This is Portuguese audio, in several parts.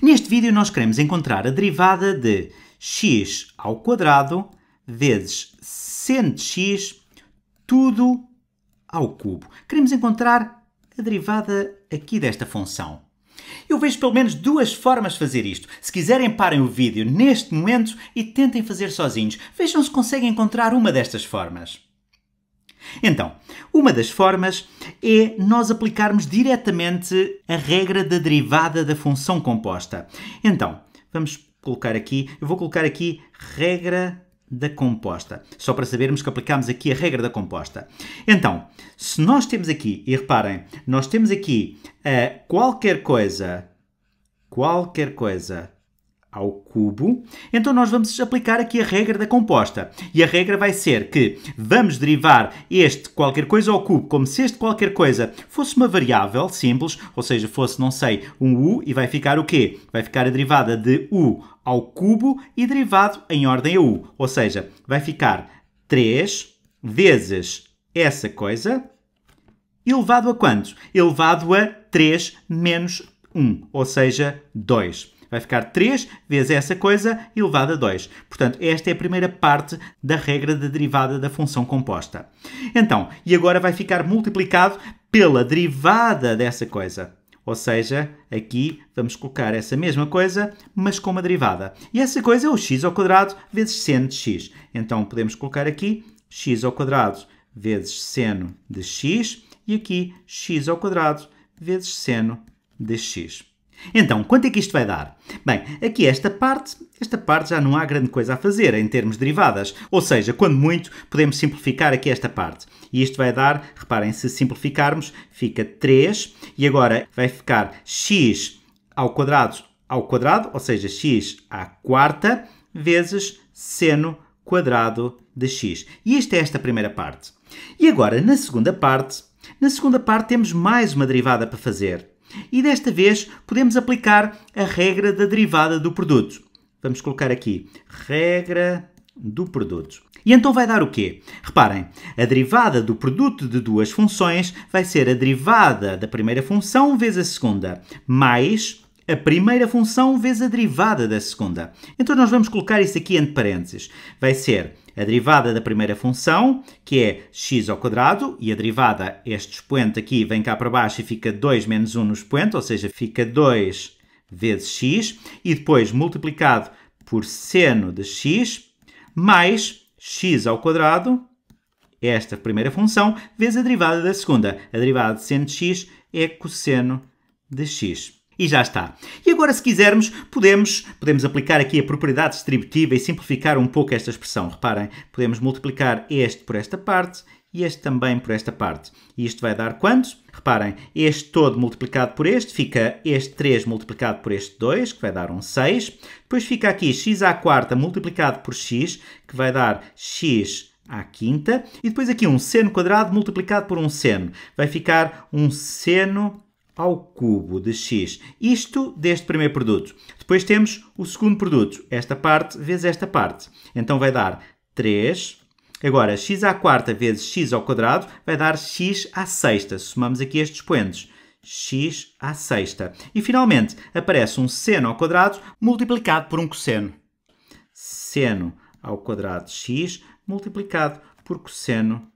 Neste vídeo nós queremos encontrar a derivada de x ao quadrado vezes sen de x tudo ao cubo. Queremos encontrar a derivada aqui desta função. Eu vejo pelo menos duas formas de fazer isto. Se quiserem, parem o vídeo neste momento e tentem fazer sozinhos. Vejam se conseguem encontrar uma destas formas. Então, uma das formas é nós aplicarmos diretamente a regra da derivada da função composta. Então, vamos colocar aqui, eu vou colocar aqui regra da composta, só para sabermos que aplicamos aqui a regra da composta. Então, se nós temos aqui, e reparem, nós temos aqui uh, qualquer coisa, qualquer coisa ao cubo, então nós vamos aplicar aqui a regra da composta. E a regra vai ser que vamos derivar este qualquer coisa ao cubo como se este qualquer coisa fosse uma variável simples, ou seja, fosse, não sei, um u, e vai ficar o quê? Vai ficar a derivada de u ao cubo e derivado em ordem a u. Ou seja, vai ficar 3 vezes essa coisa elevado a quanto? Elevado a 3 menos 1, ou seja, 2. Vai ficar 3 vezes essa coisa elevado a 2. Portanto, esta é a primeira parte da regra da derivada da função composta. Então, e agora vai ficar multiplicado pela derivada dessa coisa. Ou seja, aqui vamos colocar essa mesma coisa, mas com uma derivada. E essa coisa é o x ao quadrado vezes seno de x. Então podemos colocar aqui x ao quadrado vezes seno de x e aqui x ao quadrado vezes seno de x. Então, quanto é que isto vai dar? Bem, aqui esta parte, esta parte já não há grande coisa a fazer em termos de derivadas, ou seja, quando muito, podemos simplificar aqui esta parte. E isto vai dar, reparem, se simplificarmos, fica 3, e agora vai ficar x ao quadrado ao quadrado, ou seja, x à quarta, vezes seno quadrado de x. E esta é esta primeira parte. E agora, na segunda parte, na segunda parte temos mais uma derivada para fazer. E desta vez podemos aplicar a regra da derivada do produto. Vamos colocar aqui regra do produto. E então vai dar o quê? Reparem, a derivada do produto de duas funções vai ser a derivada da primeira função vezes a segunda, mais a primeira função vezes a derivada da segunda. Então nós vamos colocar isso aqui entre parênteses. Vai ser a derivada da primeira função, que é x ao quadrado, e a derivada, este expoente aqui vem cá para baixo e fica 2 menos 1 no expoente, ou seja, fica 2 vezes x, e depois multiplicado por seno de x, mais x ao quadrado, esta primeira função, vezes a derivada da segunda. A derivada de seno de x é cosseno de x e já está. E agora, se quisermos, podemos, podemos aplicar aqui a propriedade distributiva e simplificar um pouco esta expressão. Reparem, podemos multiplicar este por esta parte e este também por esta parte. E isto vai dar quanto? Reparem, este todo multiplicado por este, fica este 3 multiplicado por este 2, que vai dar um 6. Depois fica aqui x à quarta multiplicado por x, que vai dar x à quinta. E depois aqui um seno quadrado multiplicado por um seno. Vai ficar um seno ao cubo de x. Isto deste primeiro produto. Depois temos o segundo produto, esta parte vezes esta parte. Então vai dar 3. Agora, x à quarta vezes x ao quadrado vai dar x à sexta. Somamos aqui estes expoentes. x à sexta. E finalmente aparece um seno ao quadrado multiplicado por um cosseno. Seno ao quadrado de x multiplicado por cosseno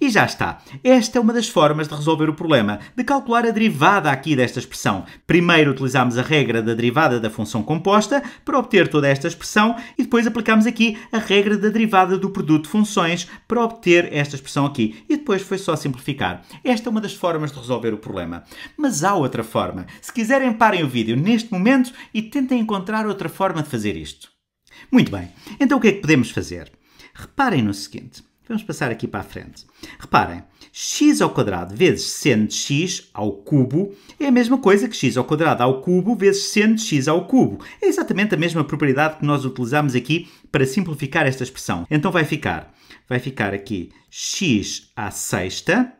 e já está. Esta é uma das formas de resolver o problema, de calcular a derivada aqui desta expressão. Primeiro utilizamos a regra da derivada da função composta para obter toda esta expressão e depois aplicamos aqui a regra da derivada do produto de funções para obter esta expressão aqui. E depois foi só simplificar. Esta é uma das formas de resolver o problema. Mas há outra forma. Se quiserem, parem o vídeo neste momento e tentem encontrar outra forma de fazer isto. Muito bem. Então o que é que podemos fazer? Reparem no seguinte. Vamos passar aqui para a frente. Reparem, x ao quadrado vezes seno de x ao cubo é a mesma coisa que x ao quadrado ao cubo vezes seno de x ao cubo. É exatamente a mesma propriedade que nós utilizamos aqui para simplificar esta expressão. Então vai ficar, vai ficar aqui x à sexta,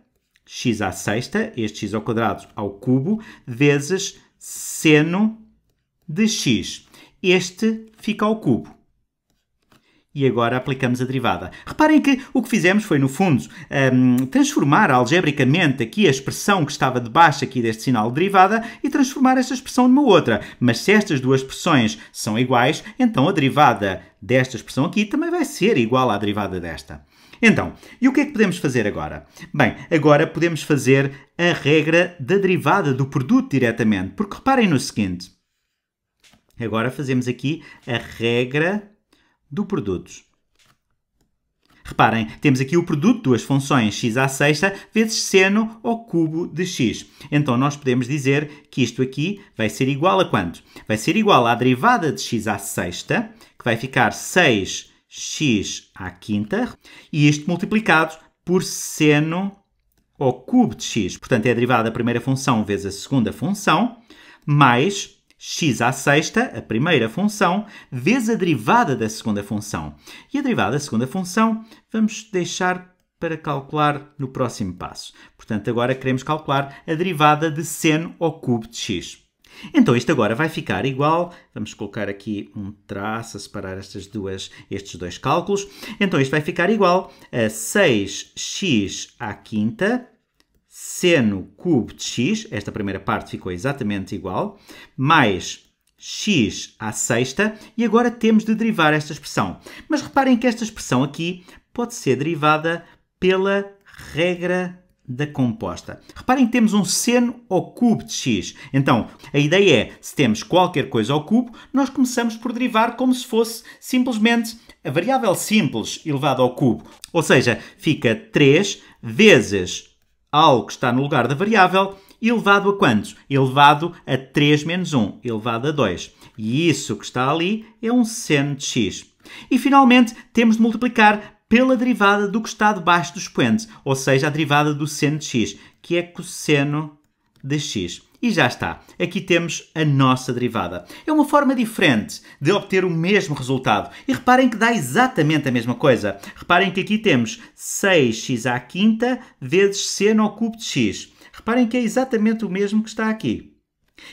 x à sexta, este x ao quadrado ao cubo, vezes seno de x. Este fica ao cubo e agora aplicamos a derivada. Reparem que o que fizemos foi, no fundo, um, transformar algebricamente aqui a expressão que estava debaixo aqui deste sinal de derivada e transformar esta expressão numa outra. Mas se estas duas expressões são iguais, então a derivada desta expressão aqui também vai ser igual à derivada desta. Então, e o que é que podemos fazer agora? Bem, agora podemos fazer a regra da derivada do produto diretamente, porque reparem no seguinte. Agora fazemos aqui a regra do produto. Reparem, temos aqui o produto duas funções x à sexta vezes seno ao cubo de x. Então, nós podemos dizer que isto aqui vai ser igual a quanto? Vai ser igual à derivada de x à sexta, que vai ficar 6x à quinta, e isto multiplicado por seno ao cubo de x. Portanto, é a derivada da primeira função vezes a segunda função, mais x à sexta, a primeira função, vezes a derivada da segunda função. E a derivada da segunda função vamos deixar para calcular no próximo passo. Portanto, agora queremos calcular a derivada de seno ao cubo de x. Então isto agora vai ficar igual, vamos colocar aqui um traço a separar estas duas, estes dois cálculos. Então isto vai ficar igual a 6x à quinta seno cubo de x, esta primeira parte ficou exatamente igual, mais x à sexta, e agora temos de derivar esta expressão. Mas reparem que esta expressão aqui pode ser derivada pela regra da composta. Reparem que temos um seno ao cubo de x. Então, a ideia é, se temos qualquer coisa ao cubo, nós começamos por derivar como se fosse simplesmente a variável simples elevada ao cubo. Ou seja, fica 3 vezes ao que está no lugar da variável elevado a quantos? Elevado a 3 menos 1, elevado a 2. E isso que está ali é um seno de x. E finalmente temos de multiplicar pela derivada do que está debaixo do expoente, ou seja, a derivada do seno de x, que é cosseno de x. E já está. Aqui temos a nossa derivada. É uma forma diferente de obter o mesmo resultado. E reparem que dá exatamente a mesma coisa. Reparem que aqui temos 6x à quinta vezes c ao cubo de x. Reparem que é exatamente o mesmo que está aqui.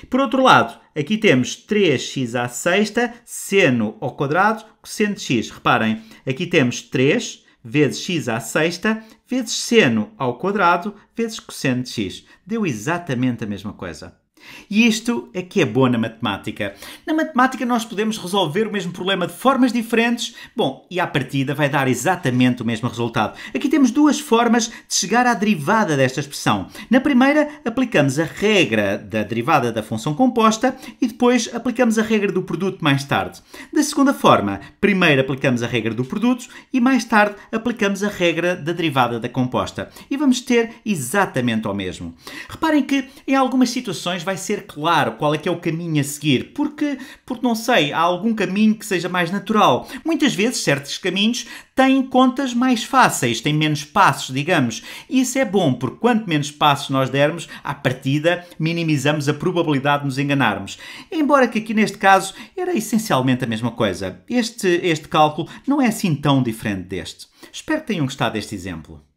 Por outro lado, aqui temos 3x à sexta, seno ao quadrado, cosseno de x. Reparem, aqui temos 3 vezes x à sexta, vezes seno ao quadrado, vezes cosseno de x. Deu exatamente a mesma coisa. E isto é que é bom na matemática. Na matemática nós podemos resolver o mesmo problema de formas diferentes, bom, e à partida vai dar exatamente o mesmo resultado. Aqui temos duas formas de chegar à derivada desta expressão. Na primeira, aplicamos a regra da derivada da função composta e depois aplicamos a regra do produto mais tarde. Da segunda forma, primeiro aplicamos a regra do produto e mais tarde aplicamos a regra da derivada da composta. E vamos ter exatamente o mesmo. Reparem que em algumas situações vai ser claro qual é que é o caminho a seguir, porque, porque não sei, há algum caminho que seja mais natural. Muitas vezes certos caminhos têm contas mais fáceis, têm menos passos, digamos. E isso é bom, porque quanto menos passos nós dermos, à partida minimizamos a probabilidade de nos enganarmos. Embora que aqui neste caso era essencialmente a mesma coisa. Este, este cálculo não é assim tão diferente deste. Espero que tenham gostado deste exemplo.